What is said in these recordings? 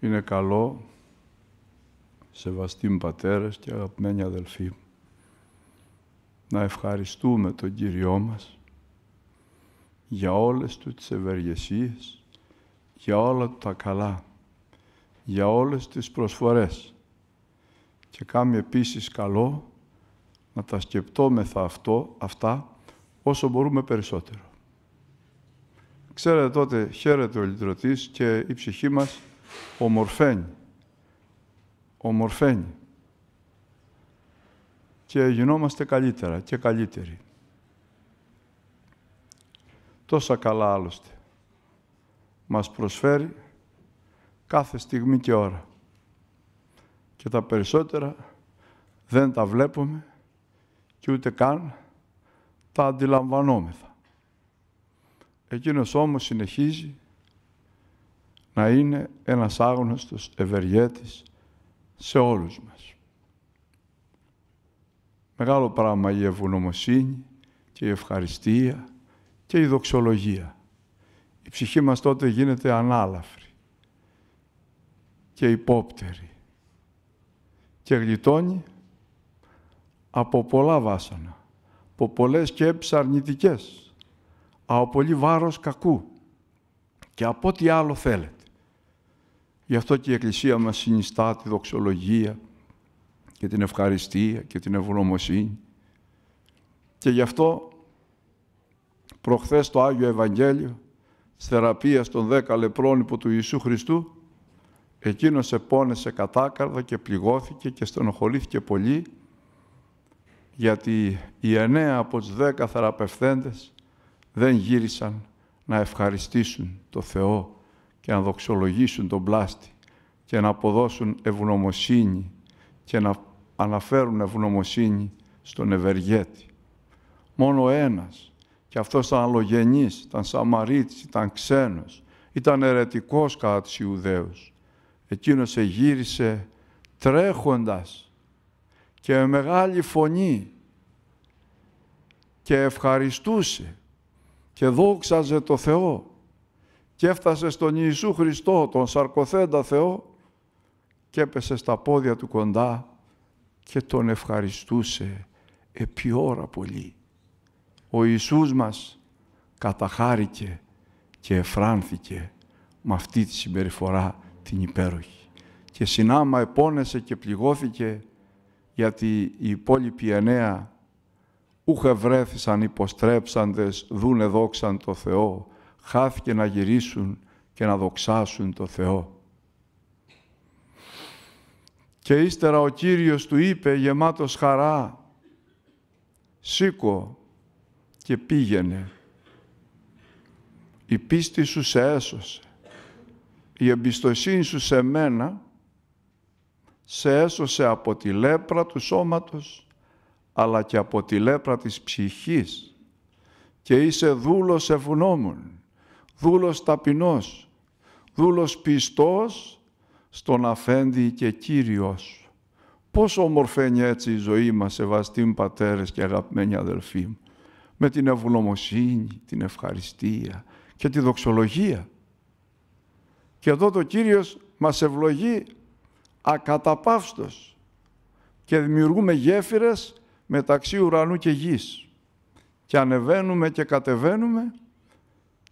είναι καλό, σεβαστοί πατέρες και αγαπημένοι αδελφοί, να ευχαριστούμε τον Κύριό μας για όλες του τις ευεργεσίες, για όλα τα καλά, για όλες τις προσφορές. Και κάνουμε επίσης καλό να τα σκεπτόμεθα αυτό, αυτά όσο μπορούμε περισσότερο. Ξέρετε τότε χαίρεται ο λυτρωτής και η ψυχή μας ομορφαίνει. Ομορφαίνει. Και γινόμαστε καλύτερα και καλύτεροι. Τόσα καλά άλλωστε μας προσφέρει κάθε στιγμή και ώρα. Και τα περισσότερα δεν τα βλέπουμε και ούτε καν τα αντιλαμβανόμεθα. Εκείνος όμως συνεχίζει να είναι ένας άγνωστος ευεργέτης σε όλους μας. Μεγάλο πράγμα η ευγνωμοσύνη και η ευχαριστία και η δοξολογία. Η ψυχή μας τότε γίνεται ανάλαφρη και υπόπτερη και γλιτώνει από πολλά βάσανα, από πολλές και αρνητικές, από πολύ βάρος κακού και από ό,τι άλλο θέλετε. Γι' αυτό και η Εκκλησία μας συνιστά τη δοξολογία και την ευχαριστία και την ευγνωμοσύνη. Και γι' αυτό προχθές το Άγιο Ευαγγέλιο στη θεραπείας των δέκα λεπρών υπό του Ιησού Χριστού εκείνος επώνεσε κατάκαρδα και πληγώθηκε και στενοχωρήθηκε πολύ γιατί οι εννέα από τους δέκα θεραπευθέντες δεν γύρισαν να ευχαριστήσουν το Θεό και να δοξολογήσουν τον πλάστη και να αποδώσουν ευγνωμοσύνη και να αναφέρουν ευγνωμοσύνη στον Ευεργέτη. Μόνο ένας, και αυτός ήταν αλλογενής, ήταν Σαμαρίτης, ήταν ξένος, ήταν ερετικός κατά τους Ιουδαίους. Εκείνος εγύρισε τρέχοντας και με μεγάλη φωνή και ευχαριστούσε και δόξαζε το Θεό και έφτασε στον Ιησού Χριστό, τον σαρκοθέντα Θεό και έπεσε στα πόδια του κοντά και τον ευχαριστούσε επί ώρα πολύ. Ο Ιησούς μας καταχάρηκε και εφράνθηκε με αυτή τη συμπεριφορά την υπέροχη. Και συνάμα επώνεσε και πληγώθηκε γιατί οι υπόλοιποι εννέα ούχε βρέθησαν υποστρέψαντες, δούνε δόξαν το Θεό χάθηκε να γυρίσουν και να δοξάσουν το Θεό. Και ύστερα ο Κύριος του είπε γεμάτος χαρά «Σήκω και πήγαινε». Η πίστη σου σε έσωσε. Η εμπιστοσύνη σου σε μένα σε έσωσε από τη λέπρα του σώματος αλλά και από τη λέπρα της ψυχής και είσαι δούλος ευγνώμων δούλος ταπεινός, δούλος πιστός στον αφέντη και Κύριος. Πόσο ομορφαίνει έτσι η ζωή μας, σεβαστοί πατέρες και αγαπημένοι αδελφοί μου, με την ευγνωμοσύνη, την ευχαριστία και τη δοξολογία. Και εδώ το Κύριος μας ευλογεί ακαταπαύστος και δημιουργούμε γέφυρες μεταξύ ουρανού και γης και ανεβαίνουμε και κατεβαίνουμε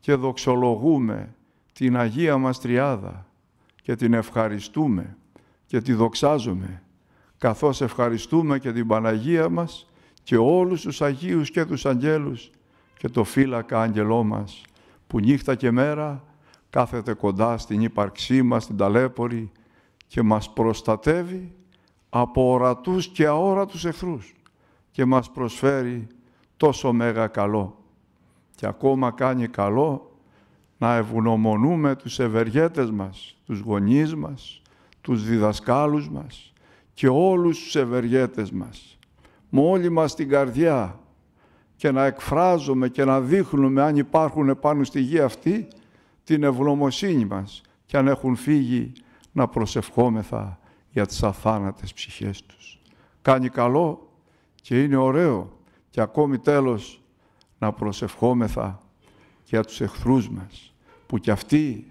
και δοξολογούμε την Αγία μας Τριάδα και την ευχαριστούμε και τη δοξάζουμε καθώς ευχαριστούμε και την Παναγία μας και όλους τους Αγίους και τους Αγγέλους και το φύλακα Άγγελό μας που νύχτα και μέρα κάθεται κοντά στην ύπαρξή μας, την ταλέπορη και μας προστατεύει από ορατούς και αόρατους εχθρούς και μας προσφέρει τόσο μέγα καλό και ακόμα κάνει καλό να ευγνωμονούμε τους ευεργέτες μας, τους γονείς μας, τους διδασκάλους μας και όλους τους ευεργέτες μας με όλη μας την καρδιά και να εκφράζουμε και να δείχνουμε αν υπάρχουν πάνω στη γη αυτή την ευγνωμοσύνη μας και αν έχουν φύγει να προσευχόμεθα για τις αθάνατες ψυχές τους. Κάνει καλό και είναι ωραίο και ακόμη τέλος να προσευχόμεθα και για τους εχθρούς μας, που κι αυτοί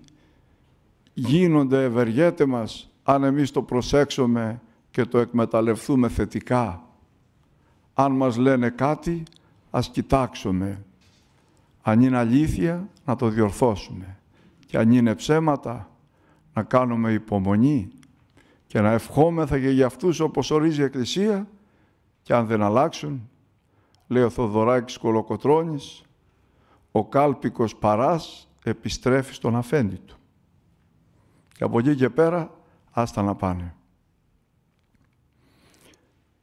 γίνονται ευεργέτε μας αν εμείς το προσέξουμε και το εκμεταλλευτούμε θετικά. Αν μας λένε κάτι, ας κοιτάξουμε. Αν είναι αλήθεια, να το διορθώσουμε. Και αν είναι ψέματα, να κάνουμε υπομονή και να ευχόμεθα και για αυτούς όπως ορίζει η Εκκλησία και αν δεν αλλάξουν, λέει ο Θοδωράκης Κολοκοτρώνης, ο κάλπικος παράς επιστρέφει στον αφέντη του. Και από εκεί και πέρα, άστα να πάνε.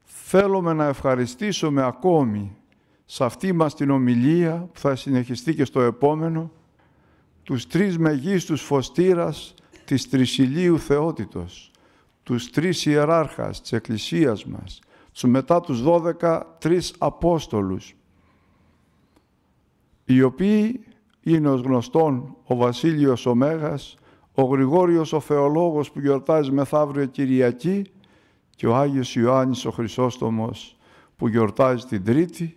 Θέλουμε να ευχαριστήσουμε ακόμη σε αυτή μας την ομιλία, που θα συνεχιστεί και στο επόμενο, τους τρεις μεγίστους φωστήρας της Τρισιλίου Θεότητος, τους τρεις ιεράρχας της Εκκλησίας μας, σου μετά τους 12 τρεις Απόστολους, οι οποίοι είναι ως γνωστόν ο Βασίλειος ο Μέγας, ο Γρηγόριος ο Θεολόγος που γιορτάζει μεθαύριο Κυριακή και ο Άγιος Ιωάννης ο Χρυσόστομος που γιορτάζει την Τρίτη,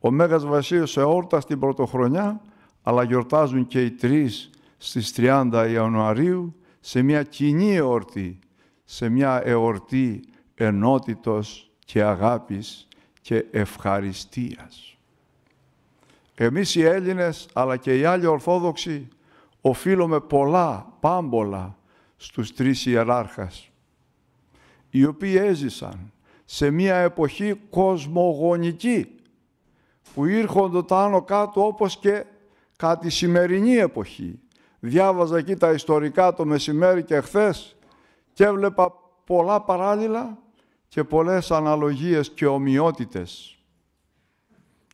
ο Μέγας Βασίλειος όρτα στην Πρωτοχρονιά, αλλά γιορτάζουν και οι τρεις στις 30 Ιανουαρίου σε μια κοινή εορτή, σε μια εορτή ενότητος και αγάπης και ευχαριστίας. Εμείς οι Έλληνες, αλλά και οι άλλοι Ορθόδοξοι, οφείλουμε πολλά, πάμπολα, στους τρεις ιεράρχας, οι οποίοι έζησαν σε μια εποχή κοσμογονική, που ήρχονται άνω κάτω όπως και κάτι σημερινή εποχή. Διάβαζα εκεί τα ιστορικά το μεσημέρι και χθες και έβλεπα πολλά παράλληλα και πολλές αναλογίες και ομοιότητες.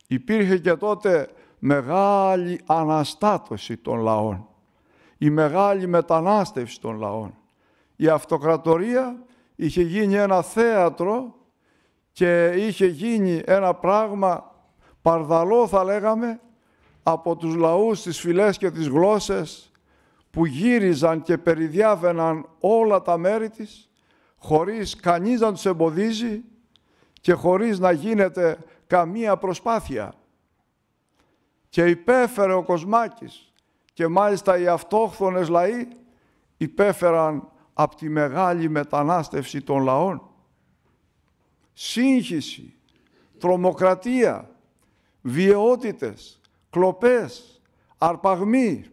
Υπήρχε και τότε μεγάλη αναστάτωση των λαών, η μεγάλη μετανάστευση των λαών. Η αυτοκρατορία είχε γίνει ένα θέατρο και είχε γίνει ένα πράγμα παρδαλό θα λέγαμε από τους λαούς, τις φυλές και τις γλώσσες που γύριζαν και περιδιάβαιναν όλα τα μέρη της χωρίς κανείς να τους εμποδίζει και χωρίς να γίνεται καμία προσπάθεια. Και υπέφερε ο Κοσμάκης και μάλιστα οι αυτόχθονες λαοί υπέφεραν από τη μεγάλη μετανάστευση των λαών. Σύγχυση, τρομοκρατία, βιαιότητες, κλοπές, αρπαγμοί,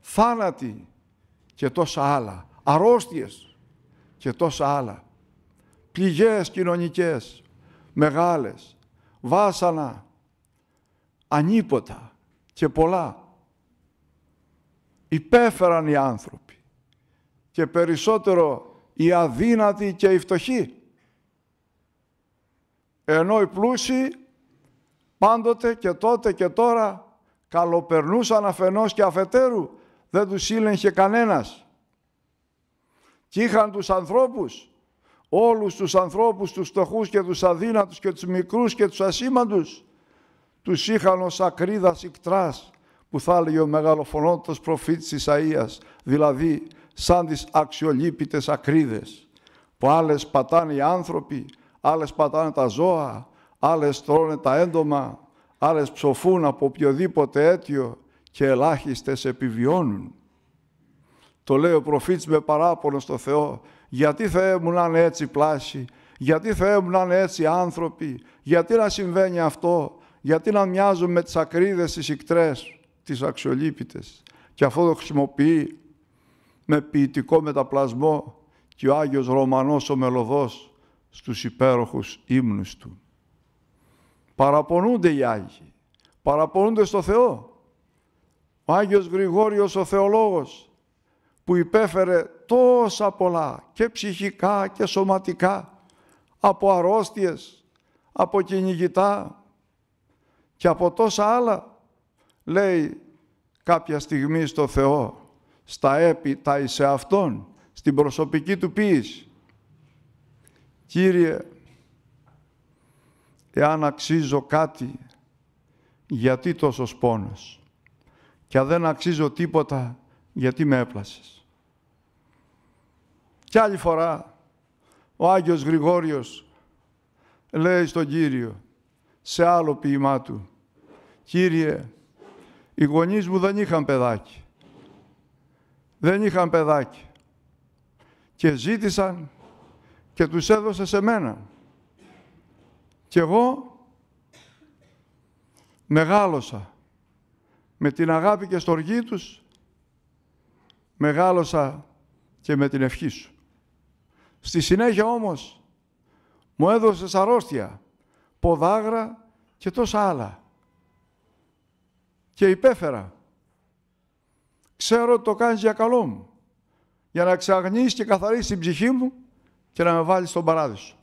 θάνατοι και τόσα άλλα, αρρώστιες και τόσα άλλα. Πληγές κοινωνικές, μεγάλες, βάσανα, ανίποτα και πολλά. Υπέφεραν οι άνθρωποι και περισσότερο οι αδύνατοι και οι φτωχοί. Ενώ οι πλούσιοι πάντοτε και τότε και τώρα καλοπερνούσαν αφενός και αφετέρου, δεν τους σύλλεγχε κανένας και είχαν τους ανθρώπους, όλους τους ανθρώπους, τους φτωχούς και τους αδύνατους και τους μικρούς και τους ασήμαντους, τους είχαν ως ακρίδας ικτράς, που θα έλεγε ο μεγαλοφωνότος προφήτης Ισαΐας, δηλαδή σαν τις αξιολύπητες ακρίδες, που άλλες πατάνε οι άνθρωποι, άλλες πατάνε τα ζώα, άλλες τρώνε τα έντομα, άλλες ψοφούν από οποιοδήποτε αίτιο και ελάχιστες επιβιώνουν. Το λέει ο προφήτης με παράπονο στο Θεό. Γιατί Θεέ μου να είναι έτσι πλάση, γιατί Θεέ μου να είναι έτσι άνθρωποι, γιατί να συμβαίνει αυτό, γιατί να μοιάζουν με τις ακρίδες τις ικτρές, τις αξιολύπητες. Και αυτό το χρησιμοποιεί με ποιητικό μεταπλασμό και ο Άγιος Ρωμανός ο Μελωδός στους υπέροχους ύμνους του. Παραπονούνται οι Άγιοι, παραπονούνται στο Θεό. Ο Άγιος Γρηγόριος ο Θεολόγος που υπέφερε τόσα πολλά και ψυχικά και σωματικά από αρρώστιες, από κυνηγητά και από τόσα άλλα, λέει κάποια στιγμή στο Θεό, στα έπιτα εις αυτόν στην προσωπική του ποιήση. Κύριε, εάν αξίζω κάτι, γιατί τόσος πόνος. Και αν δεν αξίζω τίποτα, γιατί με έπλασες. Κι άλλη φορά ο Άγιος Γρηγόριος λέει στον Κύριο σε άλλο ποίημά του «Κύριε, οι γονείς μου δεν είχαν παιδάκι, δεν είχαν παιδάκι και ζήτησαν και τους έδωσε σε μένα. Και εγώ μεγάλωσα με την αγάπη και στοργή τους μεγάλωσα και με την ευχή σου. Στη συνέχεια όμως μου έδωσες αρρώστια, ποδάγρα και τόσα άλλα. Και υπέφερα. Ξέρω ότι το κάνεις για καλό μου, για να ξαγνείς και καθαρίσεις την ψυχή μου και να με βάλεις στον παράδεισο.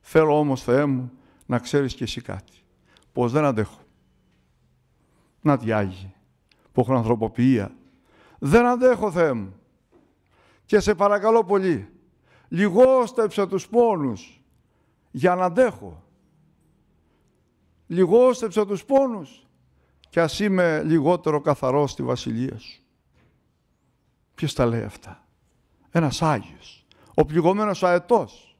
Θέλω όμως, Θεέ μου, να ξέρεις και εσύ κάτι, πως δεν αντέχω. Να τι Άγιοι, που έχουν ανθρωποποιία, δεν αντέχω, Θεέ μου. Και σε παρακαλώ πολύ, λιγόστεψε τους πόνους για να αντέχω. Λιγόστεψε τους πόνους και ας είμαι λιγότερο καθαρός στη Βασιλεία Σου. Ποιος τα λέει αυτά. Ένας Άγιος. Ο πληγωμένος αετός.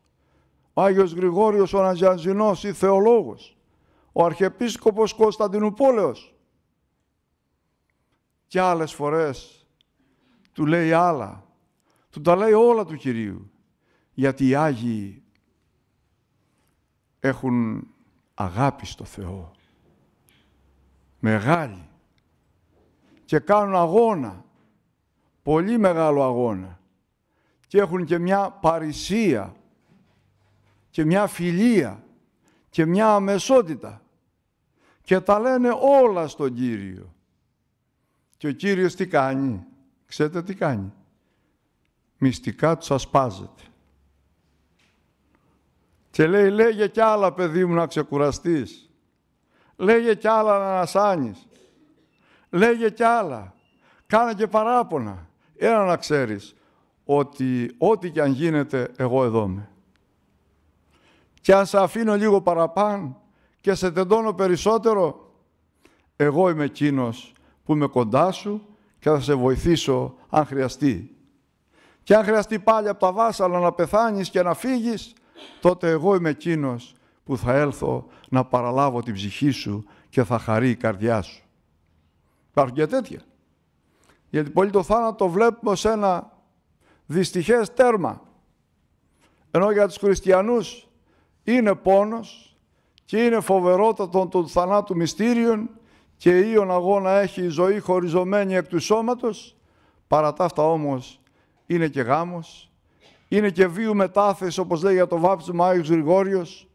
Ο Άγιος Γρηγόριος ο Αναζιανζινός ή θεολόγος. Ο Αρχιεπίσκοπος Κωνσταντινούπολεος. Και άλλες φορές του λέει άλλα. Του τα λέει όλα του Κυρίου. Γιατί οι Άγιοι έχουν αγάπη στο Θεό. Μεγάλη. Και κάνουν αγώνα. Πολύ μεγάλο αγώνα. Και έχουν και μια παρησία. Και μια φιλία. Και μια αμεσότητα. Και τα λένε όλα στον Κύριο. Και ο Κύριος τι κάνει. Ξέρετε τι κάνει. Μυστικά τους ασπάζεται. Και λέει, λέγε κι άλλα παιδί μου να ξεκουραστείς. Λέγε κι άλλα να ανασάνεις. Λέγε κι άλλα. Κάνε και παράπονα. Ένα να ξέρεις ότι ό,τι κι αν γίνεται εγώ εδώ είμαι. Και αν σε αφήνω λίγο παραπάνω και σε τεντώνω περισσότερο, εγώ είμαι εκείνος που είμαι κοντά σου και θα σε βοηθήσω αν χρειαστεί. Και αν χρειαστεί πάλι από τα βάσαλα να πεθάνεις και να φύγεις, τότε εγώ είμαι εκείνος που θα έλθω να παραλάβω την ψυχή σου και θα χαρεί η καρδιά σου. Υπάρχουν και τέτοια. Γιατί πολύ το θάνατο βλέπουμε ως ένα δυστυχές τέρμα. Ενώ για τους χριστιανούς είναι πόνος και είναι φοβερότατο το θανάτου μυστήριον και ίον αγώνα έχει η ζωή χωριζωμένη εκ του σώματος, παρά τα αυτά όμως είναι και γάμος, είναι και βίου μετάθεση όπως λέει για το βάπτισμα Άγιος Γρηγόριος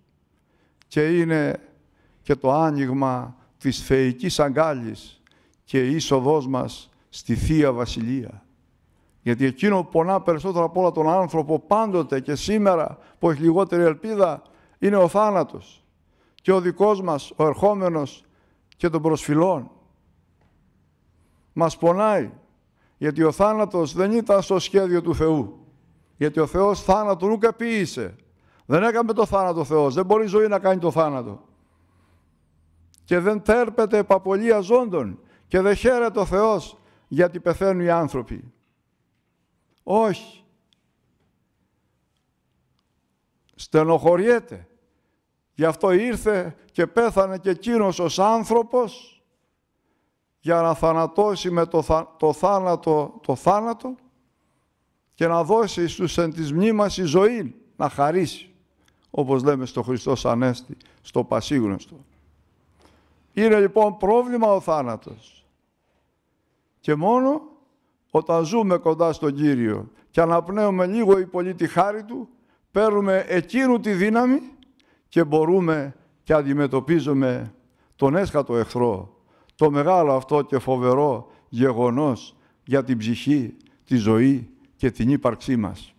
και είναι και το άνοιγμα της θεϊκής αγκάλης και η είσοδός μας στη Θεία Βασιλεία. Γιατί εκείνο που πονά περισσότερο από όλα τον άνθρωπο πάντοτε και σήμερα που έχει λιγότερη ελπίδα είναι ο θάνατος. Και ο δικός μας, ο ερχόμενος, και των προσφυλών. Μας πονάει, γιατί ο θάνατος δεν ήταν στο σχέδιο του Θεού. Γιατί ο Θεός θάνατο ρούκα ποιήσε. Δεν έκαμε το θάνατο ο Θεός, δεν μπορεί η ζωή να κάνει το θάνατο. Και δεν τέρπεται επαπολία ζώντων και δεν χαίρεται ο Θεός γιατί πεθαίνουν οι άνθρωποι. Όχι. Στενοχωριέται Γι' αυτό ήρθε και πέθανε και εκείνος ως άνθρωπος για να θανατώσει με το, το, θάνατο, το θάνατο και να δώσει στους εν της μνήμας η ζωή, να χαρίσει, όπως λέμε στο Χριστό Ανέστη, στο Πασίγνωστο. Είναι λοιπόν πρόβλημα ο θάνατος. Και μόνο όταν ζούμε κοντά στον Κύριο και αναπνέουμε λίγο η πολύ τη χάρη Του, παίρνουμε εκείνου τη δύναμη και μπορούμε και αντιμετωπίζουμε τον έσχατο εχθρό, το μεγάλο αυτό και φοβερό γεγονός για την ψυχή, τη ζωή και την ύπαρξή μας.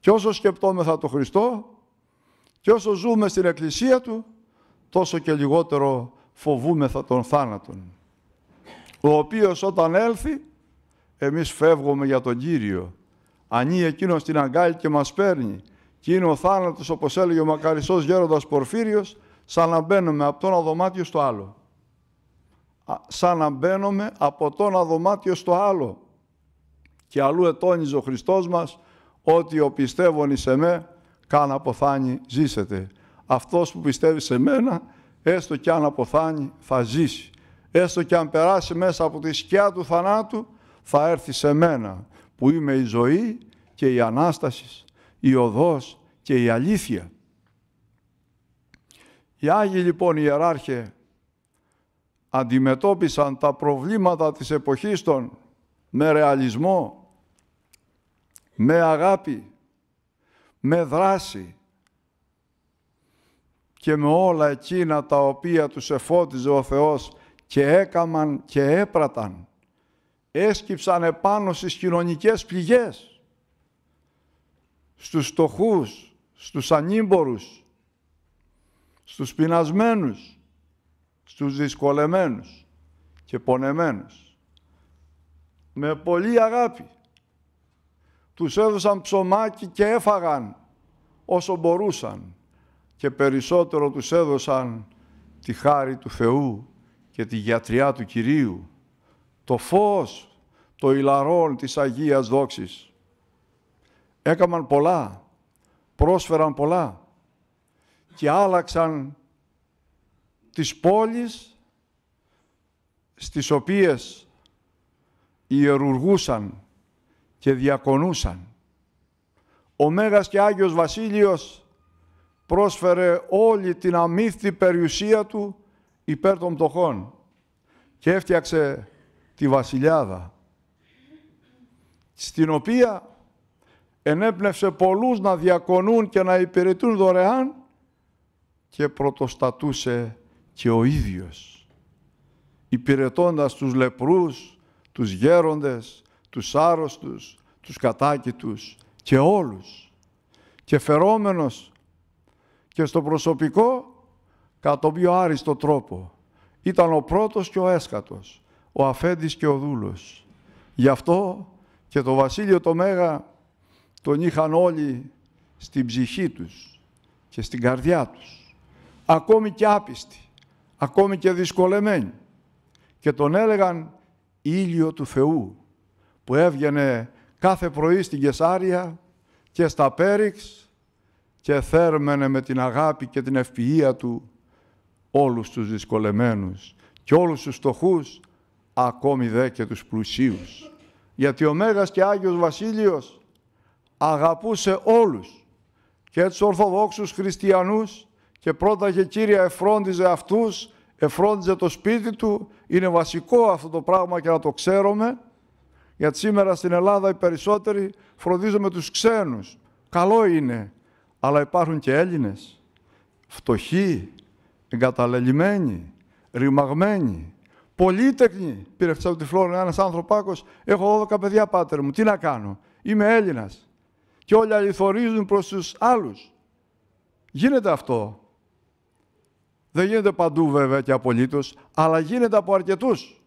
Και όσο σκεπτόμεθα το Χριστό και όσο ζούμε στην Εκκλησία Του, τόσο και λιγότερο φοβούμεθα τον θάνατον, ο οποίος όταν έλθει, εμείς φεύγουμε για τον Κύριο, ανεί εκείνος την αγκάλι και μας παίρνει και είναι ο θάνατος, όπως έλεγε ο μακαριστός γέροντας Πορφύριος, σαν να μπαίνουμε από το ένα δωμάτιο στο άλλο. Σαν να μπαίνουμε από το ένα δωμάτιο στο άλλο. Και αλλού ετώνιζε ο Χριστός μας ότι ο πιστεύων σε με, καν αποθάνει ζήσετε. Αυτός που πιστεύει σε μένα, έστω κι αν αποθάνει, θα ζήσει. Έστω κι αν περάσει μέσα από τη σκιά του θανάτου, θα έρθει σε μένα, που είμαι η ζωή και η Ανάστασης η οδός και η αλήθεια. Οι Άγιοι λοιπόν οι ιεράρχε αντιμετώπισαν τα προβλήματα της εποχής των με ρεαλισμό, με αγάπη, με δράση και με όλα εκείνα τα οποία τους εφώτιζε ο Θεός και έκαμαν και έπραταν. Έσκυψαν επάνω στις κοινωνικές πληγές στους στοχούς, στους ανήμπορους, στους πεινασμένους, στους δυσκολεμένους και πονεμένους. Με πολύ αγάπη. Τους έδωσαν ψωμάκι και έφαγαν όσο μπορούσαν και περισσότερο τους έδωσαν τη χάρη του Θεού και τη γιατριά του Κυρίου, το φως, το ηλαρόν της Αγίας Δόξης έκαναν πολλά, πρόσφεραν πολλά και άλλαξαν τις πόλεις στις οποίες ιερουργούσαν και διακονούσαν. Ο Μέγας και Άγιος Βασίλειος πρόσφερε όλη την αμύθιτη περιουσία του υπέρ των πτωχών και έφτιαξε τη βασιλιάδα, στην οποία ενέπνευσε πολλούς να διακονούν και να υπηρετούν δωρεάν και πρωτοστατούσε και ο ίδιος, υπηρετώντας τους λεπρούς, τους γέροντες, τους άρρωστους, τους κατάκητους και όλους. Και φερόμενος και στο προσωπικό κατά τον πιο άριστο τρόπο. Ήταν ο πρώτος και ο έσκατος, ο αφέντης και ο δούλος. Γι' αυτό και το βασίλειο το Μέγα τον είχαν όλοι στην ψυχή τους και στην καρδιά τους. Ακόμη και άπιστοι, ακόμη και δυσκολεμένοι. Και τον έλεγαν ήλιο του Θεού που έβγαινε κάθε πρωί στην Κεσάρια και στα Πέριξ και θέρμενε με την αγάπη και την ευπηγία του όλους τους δυσκολεμένους και όλους τους φτωχούς, ακόμη δε και τους πλουσίους. Γιατί ο Μέγας και Άγιος Βασίλειος αγαπούσε όλους και τους Ορθοδόξους Χριστιανούς και πρώτα και κύρια εφρόντιζε αυτούς, εφρόντιζε το σπίτι του. Είναι βασικό αυτό το πράγμα και να το ξέρουμε, γιατί σήμερα στην Ελλάδα οι περισσότεροι φροντίζουμε τους ξένους. Καλό είναι, αλλά υπάρχουν και Έλληνες, φτωχοί, εγκαταλελειμμένοι, ρημαγμένοι, πολύτεκνοι. Πήρε τη ένα ένας ανθρωπάκος, έχω 12 παιδιά πάτερ μου, τι να κάνω, είμαι Έλληνας και όλοι αληθορίζουν προς τους άλλους. Γίνεται αυτό. Δεν γίνεται παντού βέβαια και απολύτως, αλλά γίνεται από αρκετούς.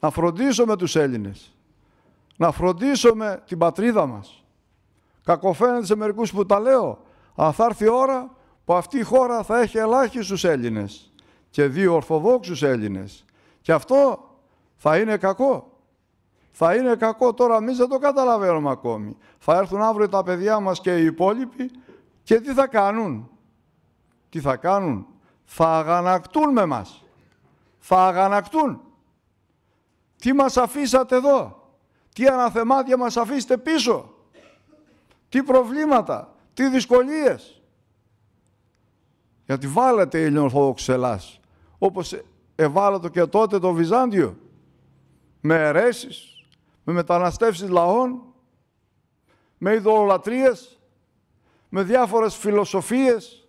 Να φροντίσουμε τους Έλληνες. Να φροντίσουμε την πατρίδα μας. Κακοφαίνεται σε μερικούς που τα λέω, αλλά θα έρθει η ώρα που αυτή η χώρα θα έχει ελάχιστους Έλληνες και δύο Ορθοδόξους Έλληνες. Και αυτό θα είναι κακό. Θα είναι κακό τώρα, εμεί δεν το καταλαβαίνουμε ακόμη. Θα έρθουν αύριο τα παιδιά μας και οι υπόλοιποι και τι θα κάνουν. Τι θα κάνουν. Θα αγανακτούν με μας. Θα αγανακτούν. Τι μας αφήσατε εδώ. Τι αναθεμάτια μας αφήσετε πίσω. Τι προβλήματα. Τι δυσκολίες. Γιατί βάλατε η Ελλάς. Όπως ευάλωτο και τότε το Βυζάντιο. Με αιρέσεις με μεταναστεύσεις λαών, με ειδωλολατρίες, με διάφορες φιλοσοφίες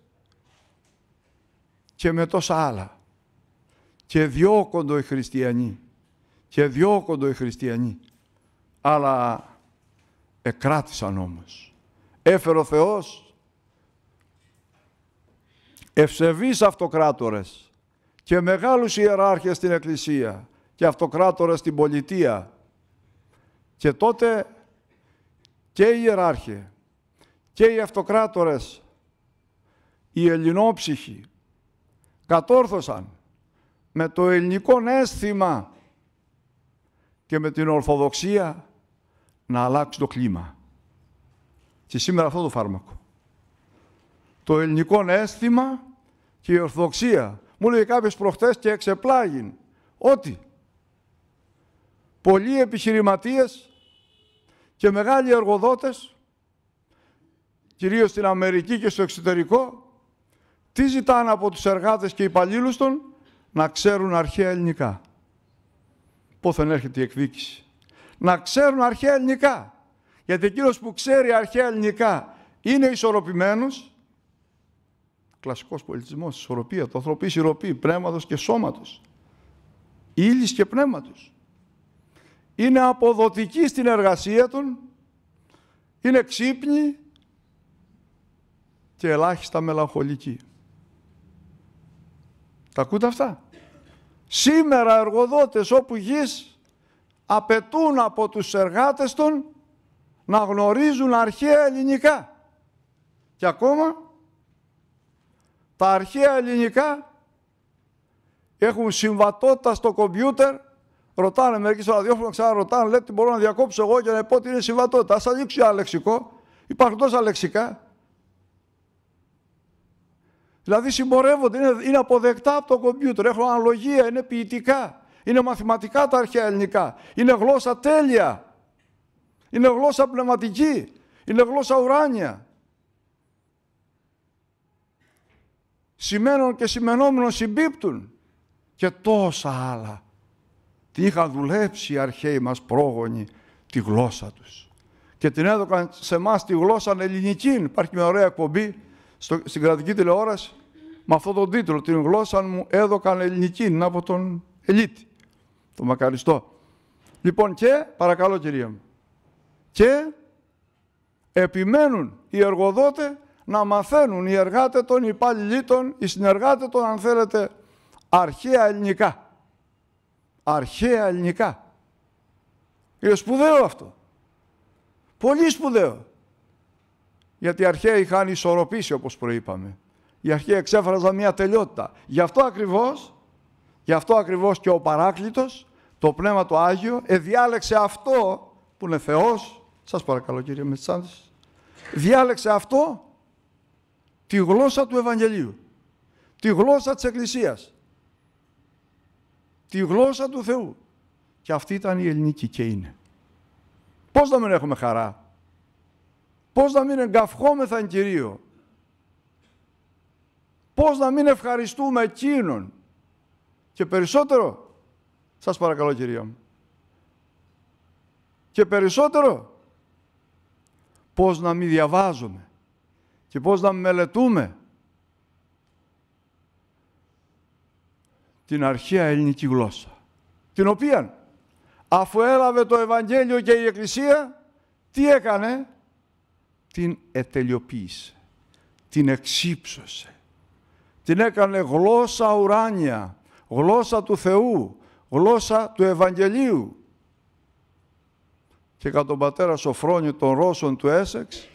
και με τόσα άλλα. Και διώκοντο οι χριστιανοί. Και διώκοντο οι χριστιανοί. Αλλά εκράτησαν όμως. Έφερε ο Θεός ευσεβείς αυτοκράτορες και μεγάλους ιεράρχες στην Εκκλησία και αυτοκράτορες στην πολιτεία και τότε και οι ιεράρχοι και οι αυτοκράτορες, οι ελληνόψυχοι, κατόρθωσαν με το ελληνικό αίσθημα και με την ορθοδοξία να αλλάξει το κλίμα. Και σήμερα αυτό το φάρμακο. Το ελληνικό αίσθημα και η ορθοδοξία. Μου λέει κάποιος προχτές και εξεπλάγει ότι πολλοί επιχειρηματίες και μεγάλοι εργοδότες, κυρίως στην Αμερική και στο εξωτερικό, τι ζητάνε από τους εργάτες και υπαλλήλους των να ξέρουν αρχαία ελληνικά. θα έρχεται η εκδίκηση. Να ξέρουν αρχαία ελληνικά. Γιατί εκείνος που ξέρει αρχαία ελληνικά είναι ισορροπημένος. Κλασικός πολιτισμός, ισορροπία, το ισορροπή, πνεύματος και σώματος. Ήλης και πνεύματος είναι αποδοτικοί στην εργασία του, είναι ξύπνοι και ελάχιστα μελαγχολικοί. Τα ακούτε αυτά. Σήμερα εργοδότες όπου γης απαιτούν από τους εργάτες των να γνωρίζουν αρχαία ελληνικά. Και ακόμα τα αρχαία ελληνικά έχουν συμβατότητα στο κομπιούτερ ρωτάνε μερικοί στο ραδιόφωνο, ξαναρωτάνε, λέτε μπορώ να διακόψω εγώ για να πω ότι είναι συμβατότητα. Ας ανοίξω ένα λεξικό. Υπάρχουν τόσα λεξικά. Δηλαδή συμπορεύονται, είναι, είναι αποδεκτά από το κομπιούτερ, έχουν αναλογία, είναι ποιητικά, είναι μαθηματικά τα αρχαία ελληνικά, είναι γλώσσα τέλεια, είναι γλώσσα πνευματική, είναι γλώσσα ουράνια. Σημαίνουν και σημενόμενων συμπίπτουν και τόσα άλλα τι είχαν δουλέψει οι αρχαίοι μας πρόγονοι τη γλώσσα τους. Και την έδωκαν σε εμάς τη γλώσσα ελληνική. Υπάρχει μια ωραία εκπομπή στο, στην κρατική τηλεόραση με αυτόν τον τίτλο. Την γλώσσα μου έδωκαν ελληνική από τον Ελίτη, τον Μακαριστό. Λοιπόν και, παρακαλώ κυρία μου, και επιμένουν οι εργοδότε να μαθαίνουν οι εργάτες των, οι οι συνεργάτες των, αν θέλετε, αρχαία ελληνικά αρχαία ελληνικά. Είναι σπουδαίο αυτό. Πολύ σπουδαίο. Γιατί οι αρχαίοι είχαν ισορροπήσει όπως προείπαμε. Οι αρχαίοι εξέφραζαν μια τελειότητα. Γι' αυτό ακριβώς, γι' αυτό ακριβώς και ο Παράκλητος, το Πνεύμα το Άγιο, εδιάλεξε αυτό που είναι Θεός, σας παρακαλώ κύριε Μετσάντης, διάλεξε αυτό τη γλώσσα του Ευαγγελίου, τη γλώσσα της Εκκλησίας τη γλώσσα του Θεού. Και αυτή ήταν η ελληνική και είναι. Πώς να μην έχουμε χαρά. Πώς να μην εγκαυχόμεθαν Κυρίο. Πώς να μην ευχαριστούμε εκείνον. Και περισσότερο, σας παρακαλώ Κυρία μου, και περισσότερο, πώς να μην διαβάζουμε και πώς να μελετούμε την αρχαία ελληνική γλώσσα. Την οποία αφού έλαβε το Ευαγγέλιο και η Εκκλησία, τι έκανε, την ετελειοποίησε, την εξύψωσε. Την έκανε γλώσσα ουράνια, γλώσσα του Θεού, γλώσσα του Ευαγγελίου. Και κατά τον πατέρα Σοφρόνη των Ρώσων του Έσεξ,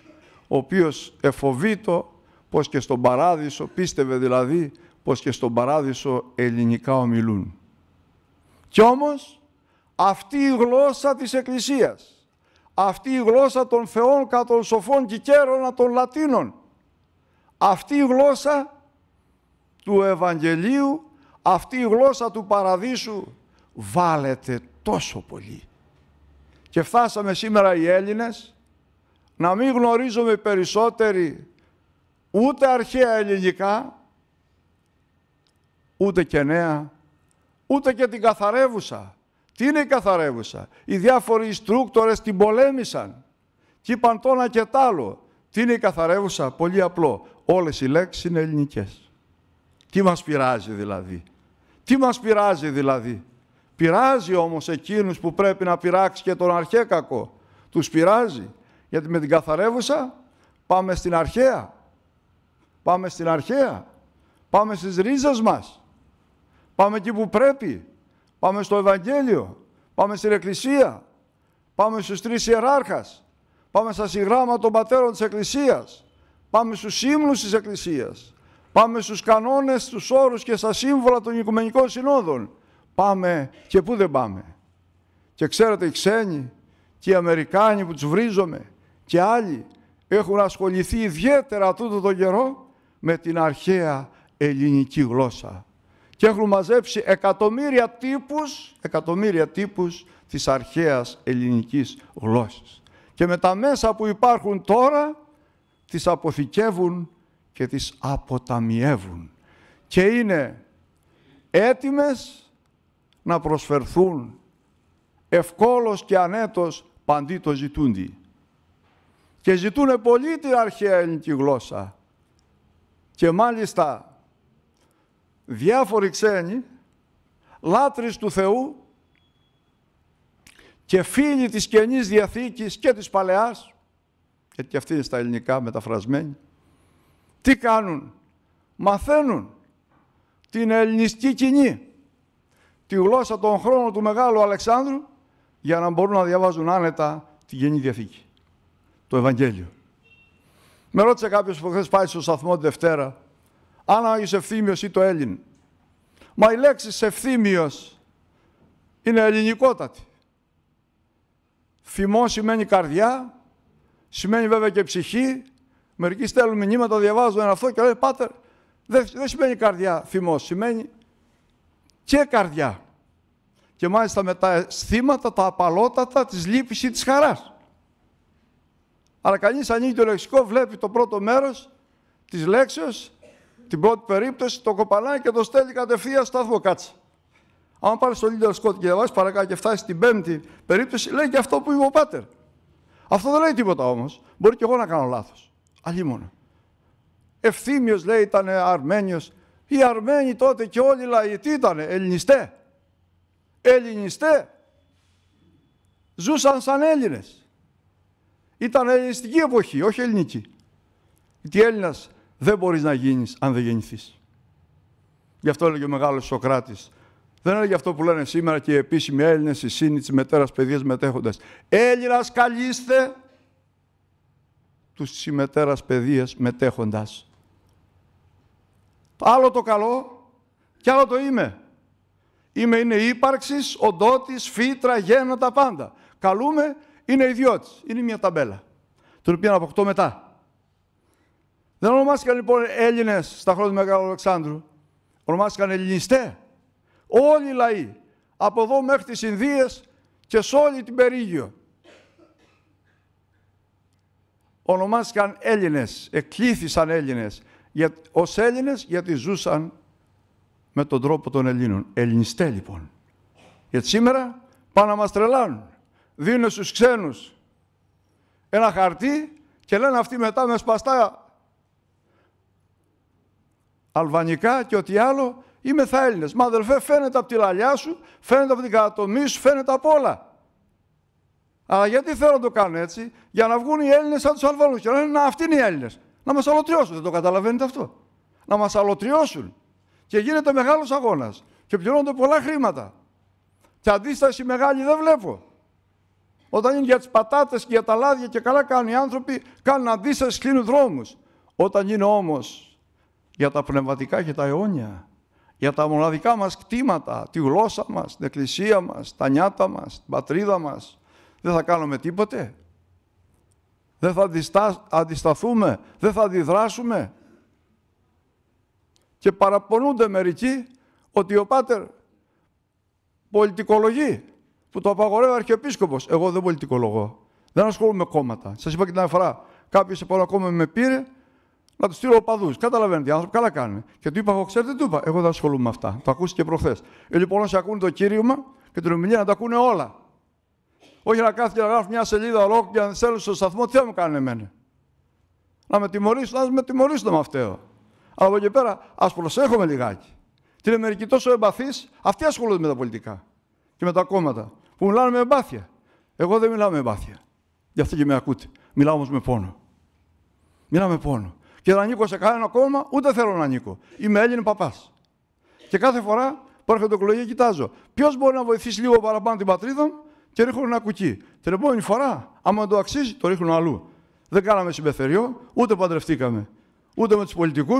ο οποίος εφοβήτο πως και στον παράδεισο, πίστευε δηλαδή πως και στον παράδεισο ελληνικά ομιλούν. Κι όμως αυτή η γλώσσα της Εκκλησίας, αυτή η γλώσσα των θεών κατ' των σοφών κικέρωνα των Λατίνων, αυτή η γλώσσα του Ευαγγελίου, αυτή η γλώσσα του Παραδείσου βάλετε τόσο πολύ. Και φτάσαμε σήμερα οι Έλληνες να μην γνωρίζουμε περισσότεροι ούτε αρχαία ελληνικά, ούτε και νέα, ούτε και την καθαρεύουσα. Τι είναι η καθαρεύουσα. Οι διάφοροι ιστρούκτορες την πολέμησαν και είπαν τόνα και τ' άλλο. Τι είναι η καθαρεύουσα. Πολύ απλό. Όλες οι λέξεις είναι ελληνικές. Τι μας πειράζει δηλαδή. Τι μας πειράζει δηλαδή. Πειράζει όμως εκείνους που πρέπει να πειράξει και τον αρχαίκακο. Τους πειράζει. Γιατί με την καθαρεύουσα πάμε στην αρχαία. Πάμε στην αρχαία. Πάμε στις ρίζες μας. Πάμε εκεί που πρέπει. Πάμε στο Ευαγγέλιο. Πάμε στην Εκκλησία. Πάμε στους τρεις ιεράρχας. Πάμε στα συγγράμματα των πατέρων της Εκκλησίας. Πάμε στους ύμνους της Εκκλησίας. Πάμε στους κανόνες, στους όρους και στα σύμβολα των Οικουμενικών Συνόδων. Πάμε και πού δεν πάμε. Και ξέρετε οι ξένοι και οι Αμερικάνοι που τους βρίζομαι και άλλοι έχουν ασχοληθεί ιδιαίτερα τούτο τον καιρό με την αρχαία ελληνική γλώσσα και έχουν μαζέψει εκατομμύρια τύπους, εκατομμύρια τύπους της αρχαίας ελληνικής γλώσσης. Και με τα μέσα που υπάρχουν τώρα, τις αποθηκεύουν και τις αποταμιεύουν. Και είναι έτοιμες να προσφερθούν ευκόλως και ανέτος παντί το ζητούντι. Και ζητούν πολύ την αρχαία ελληνική γλώσσα. Και μάλιστα διάφοροι ξένοι, λάτρεις του Θεού και φίλοι της Καινής Διαθήκης και της Παλαιάς, γιατί και αυτοί είναι στα ελληνικά μεταφρασμένοι, τι κάνουν, μαθαίνουν την ελληνιστική κοινή, τη γλώσσα των χρόνων του Μεγάλου Αλεξάνδρου, για να μπορούν να διαβάζουν άνετα την Καινή Διαθήκη, το Ευαγγέλιο. Με ρώτησε κάποιος που χθες πάει στο σταθμό τη Δευτέρα, αν ο Άγιος Ευθύμιος ή το Έλλην. Μα η λέξη Ευθύμιος είναι ελληνικότατη. Φημό σημαίνει καρδιά, σημαίνει βέβαια και ψυχή. Μερικοί στέλνουν μηνύματα, διαβάζουν αυτό και λένε «Πάτερ, δεν, σημαίνει καρδιά θυμός, σημαίνει και καρδιά». Και μάλιστα με τα αισθήματα, τα απαλότατα της λύπης ή της χαράς. Αλλά κανείς ανοίγει το λεξικό, βλέπει το πρώτο μέρος της λέξεως την πρώτη περίπτωση το κοπανάει και το στέλνει κατευθείαν σταθμό κάτσε. Αν πάρεις στο Λίντερ Σκότ και διαβάσεις παρακάτω και φτάσεις στην πέμπτη περίπτωση, λέει και αυτό που είπε ο Πάτερ. Αυτό δεν λέει τίποτα όμως. Μπορεί και εγώ να κάνω λάθος. μόνο. Ευθύμιος λέει ήταν Αρμένιος. Οι Αρμένοι τότε και όλοι οι λαοί τι ήταν, Ελληνιστέ. Ελληνιστέ. Ζούσαν σαν Έλληνες. Ήταν ελληνιστική εποχή, όχι ελληνική. Γιατί Έλληνας δεν μπορείς να γίνεις αν δεν γεννηθείς. Γι' αυτό έλεγε ο μεγάλος Σοκράτης. Δεν έλεγε αυτό που λένε σήμερα και οι επίσημοι Έλληνες, οι σύνοι της μετέρας παιδείας μετέχοντας. Έλληνας καλείστε τους μετέρας παιδείας μετέχοντας. Άλλο το καλό και άλλο το είμαι. Είμαι είναι ύπαρξης, οντότης, φύτρα, γένο τα πάντα. Καλούμε είναι ιδιώτης. Είναι μια ταμπέλα, την οποία αποκτώ μετά. Δεν ονομάστηκαν λοιπόν Έλληνες στα χρόνια του Μεγάλου Αλεξάνδρου. Ονομάστηκαν Ελληνιστέ. Όλοι οι λαοί. Από εδώ μέχρι τις Ινδίες και σε όλη την περίγειο. Ονομάστηκαν Έλληνες, εκλήθησαν Έλληνες ως Έλληνες Έλληνες γιατί ζούσαν με τον τρόπο των Ελλήνων. Ελληνιστέ λοιπόν. Γιατί σήμερα πάνε να μας τρελάνουν. Δίνουν στους ξένους. ένα χαρτί και λένε αυτοί μετά με σπαστά αλβανικά και ό,τι άλλο είμαι θα Έλληνες. Μα αδελφέ φαίνεται από τη λαλιά σου, φαίνεται από την κατατομή σου, φαίνεται από όλα. Αλλά γιατί θέλω να το κάνω έτσι, για να βγουν οι Έλληνες σαν τους Αλβανούς. Και να λένε αυτοί είναι οι Έλληνες. Να μας αλωτριώσουν. Δεν το καταλαβαίνετε αυτό. Να μας αλωτριώσουν. Και γίνεται μεγάλος αγώνας. Και πληρώνονται πολλά χρήματα. Και αντίσταση μεγάλη δεν βλέπω. Όταν είναι για τις πατάτες και για τα λάδια και καλά κάνουν οι άνθρωποι, κάνουν αντίσταση, κλείνουν δρόμους. Όταν είναι όμως για τα πνευματικά και τα αιώνια, για τα μοναδικά μας κτήματα, τη γλώσσα μας, την εκκλησία μας, τα νιάτα μας, την πατρίδα μας. Δεν θα κάνουμε τίποτε. Δεν θα αντισταθούμε, δεν θα αντιδράσουμε. Και παραπονούνται μερικοί ότι ο Πάτερ πολιτικολογεί, που το απαγορεύει ο Αρχιεπίσκοπος. Εγώ δεν πολιτικολογώ. Δεν ασχολούμαι με κόμματα. Σας είπα και την αφορά, κάποιος από ένα κόμμα με πήρε να τους στείλω οπαδούς. Καταλαβαίνετε, οι άνθρωποι καλά κάνουν. Και του είπα, εγώ ξέρετε, του είπα, εγώ δεν ασχολούμαι με αυτά. Το ακούστηκε προχθές. Ε, λοιπόν, όσοι ακούνε το κήρυγμα και την ομιλία να τα ακούνε όλα. Όχι να κάθεται να γράφει μια σελίδα ολόκληρη και να θέλει στο σταθμό, τι θα μου κάνει εμένα. Να με τιμωρήσουν, να με τιμωρήσουν με αυτό. Αλλά από εκεί πέρα, ας προσέχουμε λιγάκι. Τι είναι μερικοί τόσο εμπαθείς, αυτοί ασχολούνται με τα πολιτικά και με τα κόμματα που μιλάνε με εμπάθεια. Εγώ δεν μιλάω με εμπάθεια. Γι' αυτό και με ακούτε. Μιλάω όμως με πόνο. Μιλάω με πόνο και δεν ανήκω σε κανένα κόμμα, ούτε θέλω να ανήκω. Είμαι Έλληνα παπάς. Και κάθε φορά που έρχεται εκλογή, κοιτάζω ποιος μπορεί να βοηθήσει λίγο παραπάνω την πατρίδα μου και ρίχνω ένα κουκί. Την επόμενη φορά, άμα το αξίζει, το ρίχνω αλλού. Δεν κάναμε συμπεθεριό, ούτε παντρευτήκαμε. Ούτε με τους πολιτικούς,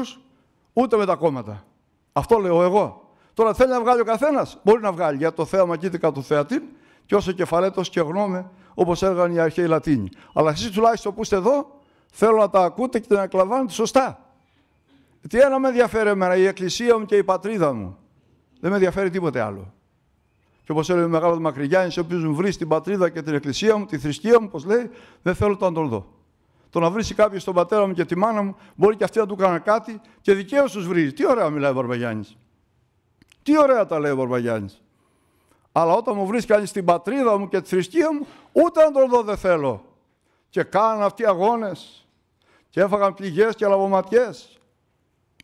ούτε με τα κόμματα. Αυτό λέω εγώ. Τώρα θέλει να βγάλει ο καθένας. Μπορεί να βγάλει για το θέαμα κοίτηκα του θεατή και όσο κεφαλέτο και γνώμη, όπως έλεγαν οι αρχαίοι Λατίνοι. Αλλά εσείς τουλάχιστον που είστε εδώ, Θέλω να τα ακούτε και να εκλαμβάνετε σωστά. Τι ένα με ενδιαφέρει εμένα, η εκκλησία μου και η πατρίδα μου. Δεν με ενδιαφέρει τίποτε άλλο. Και όπως έλεγε ο μεγάλος Μακρυγιάννης, ο οποίο μου βρει την πατρίδα και την εκκλησία μου, τη θρησκεία μου, πω λέει, δεν θέλω το να τον δω. Το να βρει κάποιος τον πατέρα μου και τη μάνα μου, μπορεί και αυτοί να του κάνουν κάτι και δικαίως τους βρει. Τι ωραία μιλάει ο Μπαρμπαγιάννη. Τι ωραία τα λέει ο Μπαρμπαγιάννη. Αλλά όταν μου βρεις κανείς την πατρίδα μου και τη θρησκεία μου, ούτε να τον δω δεν θέλω. Και κάνουν αυτοί αγώνες και έφαγαν πληγές και λαβωματιές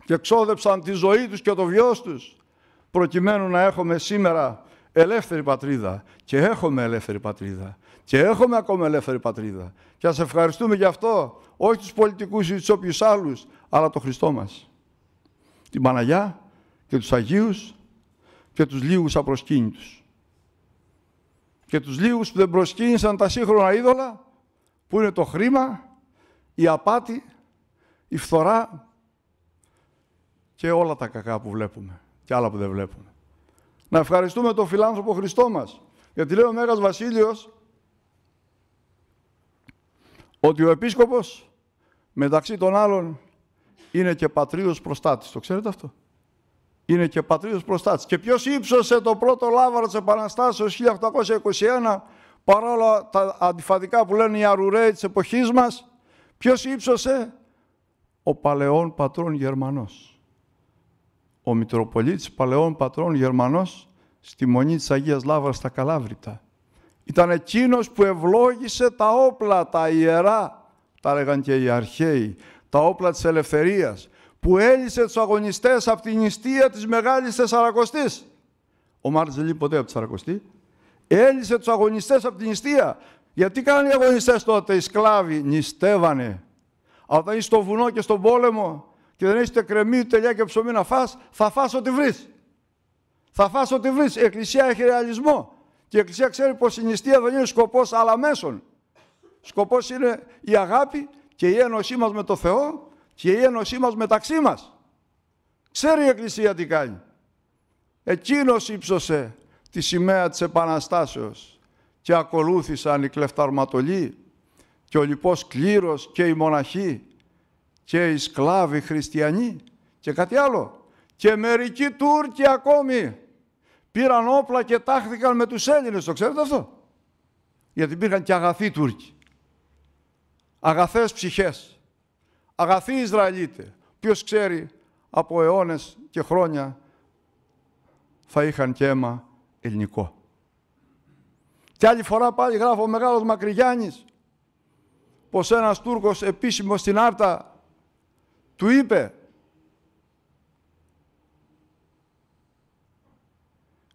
και ξόδεψαν τη ζωή τους και το βιός τους προκειμένου να έχουμε σήμερα ελεύθερη πατρίδα και έχουμε ελεύθερη πατρίδα και έχουμε ακόμα ελεύθερη πατρίδα και ας ευχαριστούμε γι' αυτό όχι τους πολιτικούς ή τους όποιους άλλους αλλά τον Χριστό μας την Παναγιά και τους Αγίους και τους λίγους απροσκύνητους και τους λίγους που δεν προσκύνησαν τα σύγχρονα είδωλα που είναι το χρήμα η απάτη, η φθορά και όλα τα κακά που βλέπουμε και άλλα που δεν βλέπουμε. Να ευχαριστούμε τον φιλάνθρωπο Χριστό μας, γιατί λέει ο Μέγας Βασίλειος ότι ο επίσκοπος μεταξύ των άλλων είναι και πατρίδος προστάτης. Το ξέρετε αυτό. Είναι και πατρίδος προστάτης. Και ποιος ύψωσε το πρώτο λάβαρο της Επαναστάσεως 1821 παρόλα τα αντιφατικά που λένε οι αρουραίοι της εποχής μας Ποιος ύψωσε? Ο παλαιόν πατρόν Γερμανός. Ο Μητροπολίτης Παλαιών πατρόν Γερμανός στη Μονή της Αγίας Λάβρας στα Καλάβρητα. Ήταν εκείνος που ευλόγησε τα όπλα, τα ιερά, τα έλεγαν και οι αρχαίοι, τα όπλα της ελευθερίας, που έλυσε τους αγωνιστές από την νηστεία της Μεγάλης Θεσσαρακοστής. Ο Μάρτης ποτέ από τη Σαρακοστή. Έλυσε τους αγωνιστές από την νηστεία γιατί κάνουν οι αγωνιστέ τότε, οι σκλάβοι, νηστεύανε. Αλλά όταν είσαι στο βουνό και στον πόλεμο και δεν είστε κρεμμύδι, τελειά και ψωμί να φας, θα φας ό,τι βρεις. Θα φας ό,τι βρεις. Η Εκκλησία έχει ρεαλισμό. Και η Εκκλησία ξέρει πως η νηστεία δεν είναι σκοπός αλλά μέσον. Σκοπός είναι η αγάπη και η ένωσή μας με το Θεό και η ένωσή μας μεταξύ μας. Ξέρει η Εκκλησία τι κάνει. Εκείνος ύψωσε τη σημαία της επαναστάσεως και ακολούθησαν οι κλεφταρματολοί και ο λοιπός κλήρος και οι μοναχοί και οι σκλάβοι χριστιανοί και κάτι άλλο. Και μερικοί Τούρκοι ακόμη πήραν όπλα και τάχθηκαν με τους Έλληνες, το ξέρετε αυτό. Γιατί υπήρχαν και αγαθοί Τούρκοι, αγαθές ψυχές, αγαθοί Ισραηλίτες. Ποιος ξέρει από αιώνες και χρόνια θα είχαν και αίμα ελληνικό. Και άλλη φορά πάλι γράφω ο μεγάλος Μακρυγιάννης πως ένας Τούρκος επίσημος στην Άρτα του είπε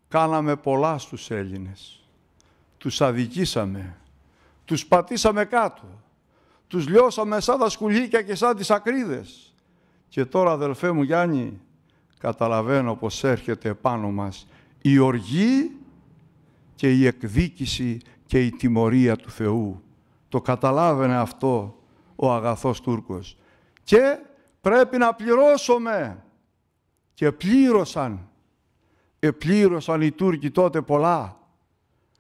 κάναμε πολλά στους Έλληνες. Τους αδικήσαμε. Τους πατήσαμε κάτω. Τους λιώσαμε σαν τα σκουλίκια και σαν τις ακρίδες. Και τώρα αδελφέ μου Γιάννη, καταλαβαίνω πως έρχεται επάνω μας η οργή και η εκδίκηση και η τιμωρία του Θεού. Το καταλάβαινε αυτό ο αγαθός Τούρκος. Και πρέπει να πληρώσουμε. Και πλήρωσαν. Επλήρωσαν οι Τούρκοι τότε πολλά.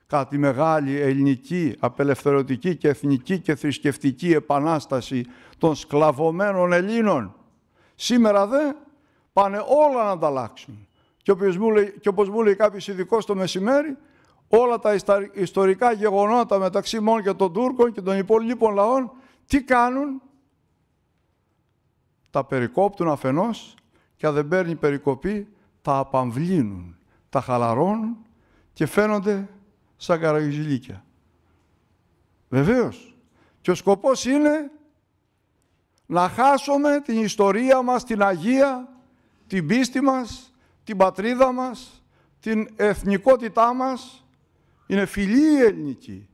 Κάτι μεγάλη ελληνική, απελευθερωτική και εθνική και θρησκευτική επανάσταση των σκλαβωμένων Ελλήνων. Σήμερα δε πάνε όλα να τα Και, όπως μου λέει, και όπως κάποιος ειδικός το μεσημέρι, όλα τα ιστορικά γεγονότα μεταξύ μόνο και των Τούρκων και των υπόλοιπων λαών, τι κάνουν, τα περικόπτουν αφενός και αν δεν παίρνει περικοπή, τα απαμβλύνουν, τα χαλαρώνουν και φαίνονται σαν καραγιζιλίκια. Βεβαίως. Και ο σκοπός είναι να χάσουμε την ιστορία μας, την Αγία, την πίστη μας, την πατρίδα μας, την εθνικότητά μας, είναι φιλή ελληνική.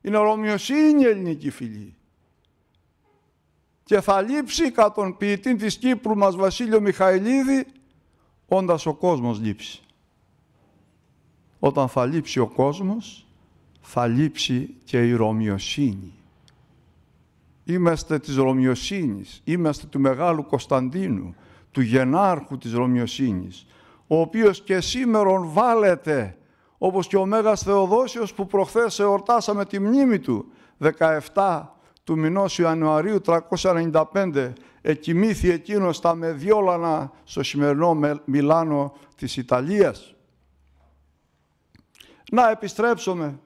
Είναι ρωμιοσύνη ελληνική φιλή. Και θα λείψει κατά τον ποιητή της Κύπρου μας Βασίλειο Μιχαηλίδη όντας ο κόσμος λείψει. Όταν θα λείψει ο κόσμος, θα λείψει και η Ρωμιοσύνη. Είμαστε της Ρωμιοσύνης, είμαστε του Μεγάλου Κωνσταντίνου, του Γενάρχου της Ρωμιοσύνης, ο οποίος και σήμερον βάλετε όπως και ο Μέγας Θεοδόσιος που προχθές εορτάσαμε τη μνήμη του 17 του μηνός Ιανουαρίου 395 εκοιμήθη εκείνος στα Μεδιόλανα στο σημερινό Μιλάνο της Ιταλίας. Να επιστρέψουμε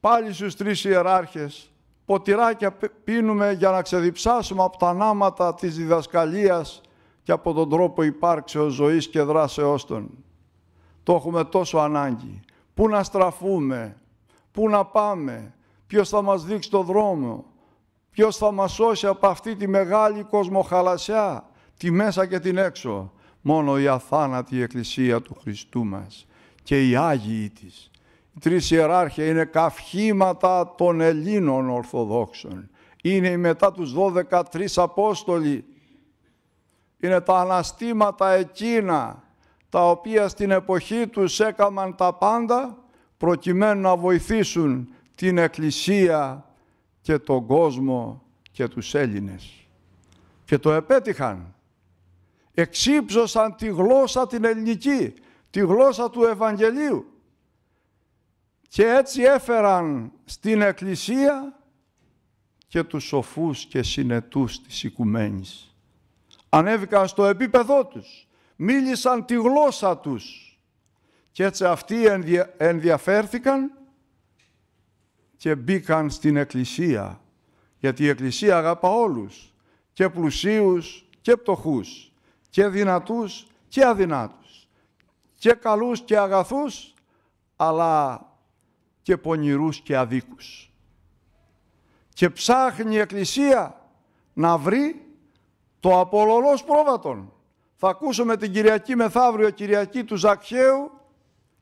πάλι στους τρεις ιεράρχες. Ποτηράκια πίνουμε για να ξεδιψάσουμε από τα νάματα της διδασκαλίας και από τον τρόπο υπάρξεως ζωής και δράσεώς των. Το έχουμε τόσο ανάγκη. Πού να στραφούμε, πού να πάμε, ποιος θα μας δείξει το δρόμο, ποιος θα μας σώσει από αυτή τη μεγάλη κοσμοχαλασιά, τη μέσα και την έξω. Μόνο η αθάνατη Εκκλησία του Χριστού μας και οι Άγιοι της. Οι τρεις Ιεράρχια είναι καυχήματα των Ελλήνων Ορθοδόξων. Είναι οι μετά τους 12 τρεις Απόστολοι. Είναι τα αναστήματα εκείνα τα οποία στην εποχή τους έκαναν τα πάντα προκειμένου να βοηθήσουν την Εκκλησία και τον κόσμο και τους Έλληνες. Και το επέτυχαν. Εξύψωσαν τη γλώσσα την ελληνική, τη γλώσσα του Ευαγγελίου. Και έτσι έφεραν στην Εκκλησία και τους σοφούς και συνετούς της οικουμένης. Ανέβηκαν στο επίπεδό τους μίλησαν τη γλώσσα τους και έτσι αυτοί ενδιαφέρθηκαν και μπήκαν στην Εκκλησία γιατί η Εκκλησία αγαπά όλους και πλουσίους και πτωχούς και δυνατούς και αδυνάτους και καλούς και αγαθούς αλλά και πονηρούς και αδίκους. Και ψάχνει η Εκκλησία να βρει το απολωλός πρόβατον θα ακούσουμε την Κυριακή μεθαύριο Κυριακή του Ζακχαίου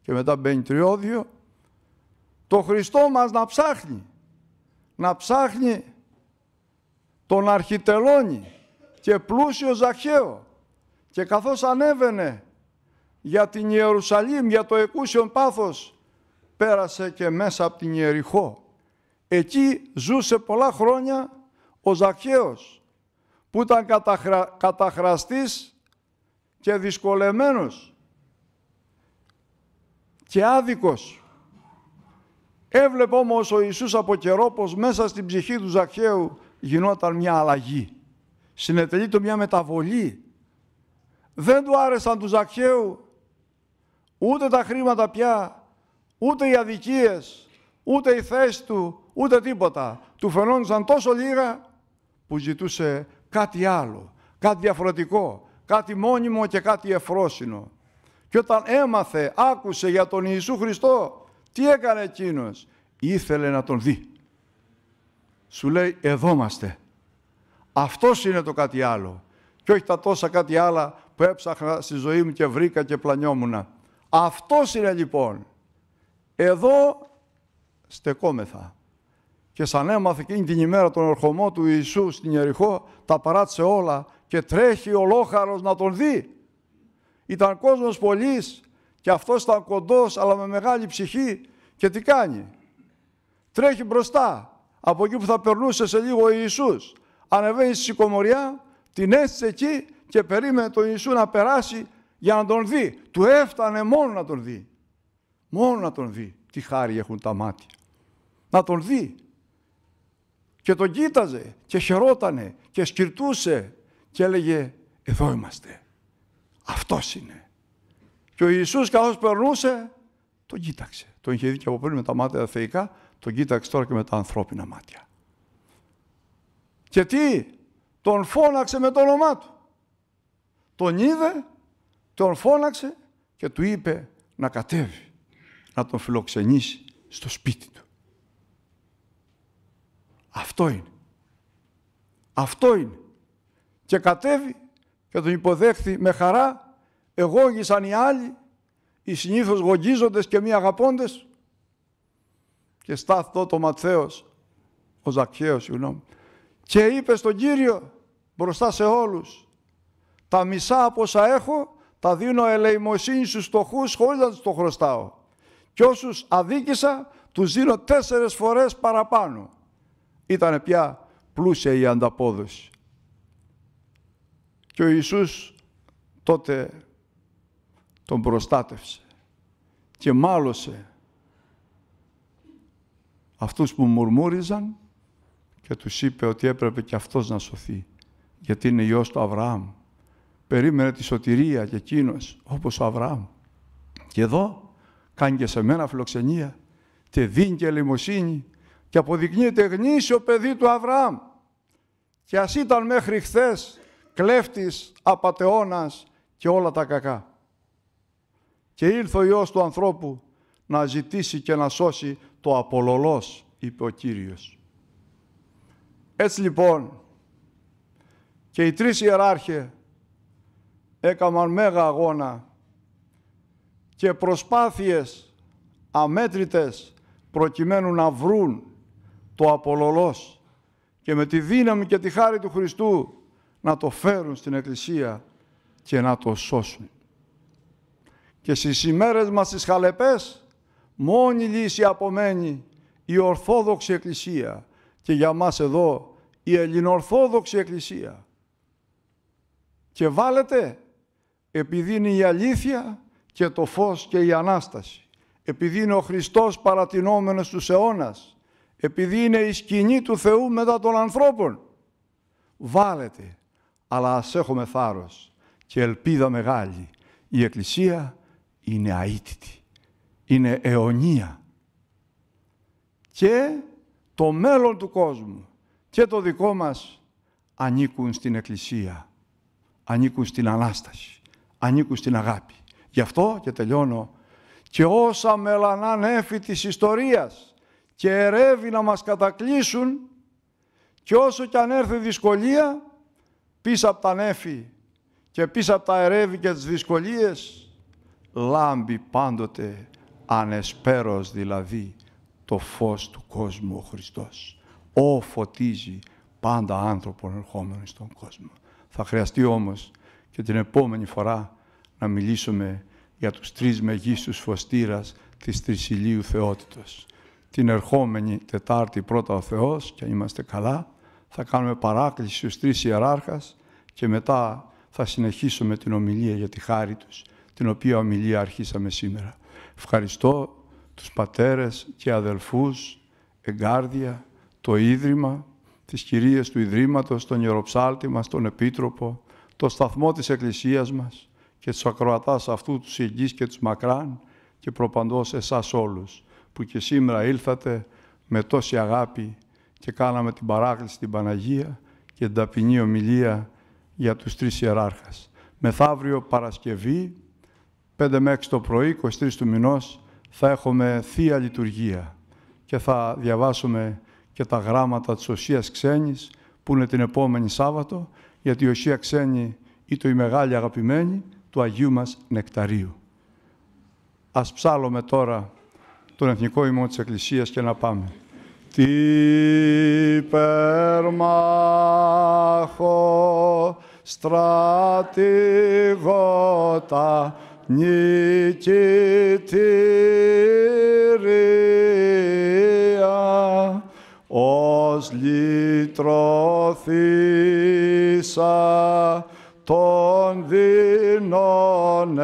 και μετά μπαίνει τριώδιο το Χριστό μας να ψάχνει. Να ψάχνει τον Αρχιτελώνη και πλούσιο Ζαχαίο. Και καθώς ανέβαινε για την Ιερουσαλήμ, για το εκούσιον πάθος, πέρασε και μέσα από την Ιεριχώ. Εκεί ζούσε πολλά χρόνια ο Ζαχαίος, που ήταν καταχρα... καταχραστής και δυσκολεμένος και άδικος. Έβλεπε όμως ο Ιησούς από καιρό πως μέσα στην ψυχή του Ζαχαίου γινόταν μια αλλαγή. Συνετελεί του μια μεταβολή. Δεν του άρεσαν του Ζαχαίου ούτε τα χρήματα πια, ούτε οι αδικίες, ούτε η θέση του, ούτε τίποτα. Του φαινόντουσαν τόσο λίγα που ζητούσε κάτι άλλο, κάτι διαφορετικό, κάτι μόνιμο και κάτι εφρόσινο. Και όταν έμαθε, άκουσε για τον Ιησού Χριστό, τι έκανε εκείνος. Ήθελε να τον δει. Σου λέει, εδώ είμαστε. Αυτός είναι το κάτι άλλο. Και όχι τα τόσα κάτι άλλα που έψαχνα στη ζωή μου και βρήκα και πλανιόμουνα. Αυτός είναι λοιπόν. Εδώ στεκόμεθα. Και σαν έμαθε εκείνη την ημέρα τον ορχομό του Ιησού στην Ιεριχώ, τα παράτησε όλα και τρέχει ολόχαρος να τον δει. Ήταν κόσμος πολλής και αυτός ήταν κοντός αλλά με μεγάλη ψυχή και τι κάνει. Τρέχει μπροστά από εκεί που θα περνούσε σε λίγο ο Ιησούς. Ανεβαίνει στη σηκωμοριά, την έστησε εκεί και περίμενε τον Ιησού να περάσει για να τον δει. Του έφτανε μόνο να τον δει. Μόνο να τον δει. Τι χάρη έχουν τα μάτια. Να τον δει. Και τον κοίταζε και χαιρότανε και σκυρτούσε και έλεγε «Εδώ είμαστε, αυτός είναι». Και ο Ιησούς καθώς περνούσε, τον κοίταξε. Τον είχε δει και από πριν με τα μάτια θεϊκά, τον κοίταξε τώρα και με τα ανθρώπινα μάτια. Και τι, τον φώναξε με το όνομά του. Τον είδε, τον φώναξε και του είπε να κατέβει, να τον φιλοξενήσει στο σπίτι του. Αυτό είναι. Αυτό είναι και κατέβη και τον υποδέχθη με χαρά, εγώγησαν οι άλλοι, οι συνήθως γογγίζοντες και μη αγαπώντες και στάθτο το Ματθαίος, ο Ζακχαίος, συγγνώμη, και είπε στον Κύριο μπροστά σε όλους, τα μισά από όσα έχω τα δίνω ελεημοσύνη στους στοχούς χωρίς να τους το χρωστάω. Και όσους αδίκησα τους δίνω τέσσερες φορές παραπάνω. Ήταν πια πλούσια η ανταπόδοση. Και ο Ιησούς τότε τον προστάτευσε και μάλωσε αυτούς που μουρμούριζαν και τους είπε ότι έπρεπε και αυτός να σωθεί γιατί είναι Υιός του Αβραάμ. Περίμενε τη σωτηρία και εκείνος όπως ο Αβραάμ. Και εδώ κάνει και σε μένα φιλοξενία και δίνει και ελεημοσύνη και αποδεικνύεται γνήσιο παιδί του Αβραάμ. Και ας ήταν μέχρι χθες κλέφτης, απατεώνας και όλα τα κακά. Και ήλθε ο Υιός του ανθρώπου να ζητήσει και να σώσει το απολολός, είπε ο Κύριος. Έτσι λοιπόν και οι τρεις ιεράρχε έκαναν μέγα αγώνα και προσπάθειες αμέτρητες προκειμένου να βρουν το απολολός και με τη δύναμη και τη χάρη του Χριστού να το φέρουν στην Εκκλησία και να το σώσουν. Και στις ημέρες μας στις χαλεπές, μόνη λύση απομένει η Ορθόδοξη Εκκλησία και για μας εδώ η Ελληνορθόδοξη Εκκλησία. Και βάλετε επειδή είναι η αλήθεια και το φως και η Ανάσταση, επειδή είναι ο Χριστός παρατηνόμενος του αιώνας, επειδή είναι η σκηνή του Θεού μετά των ανθρώπων. Βάλετε αλλά ας έχουμε θάρρος και ελπίδα μεγάλη. Η Εκκλησία είναι αίτητη, είναι αιωνία. Και το μέλλον του κόσμου και το δικό μας ανήκουν στην Εκκλησία, ανήκουν στην Ανάσταση, ανήκουν στην αγάπη. Γι' αυτό και τελειώνω και όσα μελανάν έφη της ιστορίας και ερεύει να μας κατακλείσουν και όσο κι αν έρθει δυσκολία πίσω από τα νέφη και πίσω από τα ερεύη και τις δυσκολίες, λάμπει πάντοτε ανεσπέρος δηλαδή το φως του κόσμου ο Χριστός. Ω φωτίζει πάντα άνθρωπον ερχόμενο στον κόσμο. Θα χρειαστεί όμως και την επόμενη φορά να μιλήσουμε για τους τρεις μεγίστους φωστήρας της Τρισιλίου Θεότητος. Την ερχόμενη Τετάρτη πρώτα ο Θεός, και είμαστε καλά, θα κάνουμε παράκληση στους τρεις ιεράρχας και μετά θα συνεχίσουμε την ομιλία για τη χάρη τους, την οποία ομιλία αρχίσαμε σήμερα. Ευχαριστώ τους πατέρες και αδελφούς, εγκάρδια, το Ίδρυμα, τις κυρίες του Ιδρύματος, τον Ιεροψάλτη μας, τον Επίτροπο, το σταθμό της Εκκλησίας μας και τους ακροατάς αυτού τους εγγύς και τους μακράν και προπαντός εσάς όλους που και σήμερα ήλθατε με τόση αγάπη και κάναμε την παράκληση στην Παναγία και την ταπεινή ομιλία για τους τρεις ιεράρχες. Μεθαύριο Παρασκευή, 5 με 6 το πρωί, 23 του μηνός, θα έχουμε Θεία Λειτουργία και θα διαβάσουμε και τα γράμματα της Οσίας Ξένης που είναι την επόμενη Σάββατο, γιατί η Οσία Ξένη ή το η Μεγάλη Αγαπημένη του Αγίου μας Νεκταρίου. Ας ψάλουμε τώρα τον Εθνικό Υμό της Εκκλησίας και να πάμε. Τι περμάχο στρατηγότα νικητήρια ως λυτρωθήσα τόν δεινών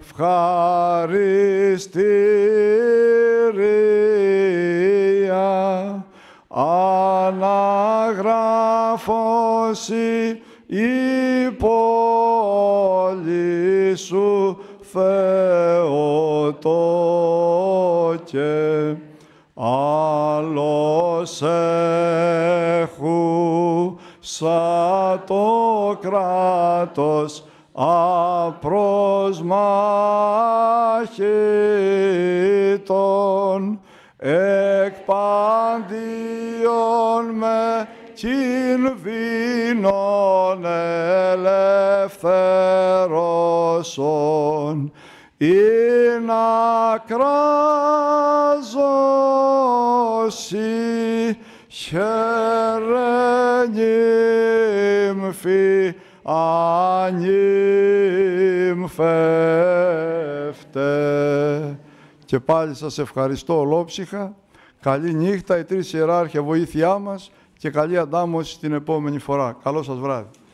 ευχαριστήρια αναγράφωση η πόλη σου Θεοτόκε, άλλος έχου σαν το κράτος απροσμάχητον των βίνον ελευθέρωσον ειν ακράζωση χερενήμ φι Και πάλι σας ευχαριστώ ολόψυχα. Καλή νύχτα, οι τρεις ιεράρχια βοήθειά μας και καλή αντάμωση την επόμενη φορά. Καλό σας βράδυ.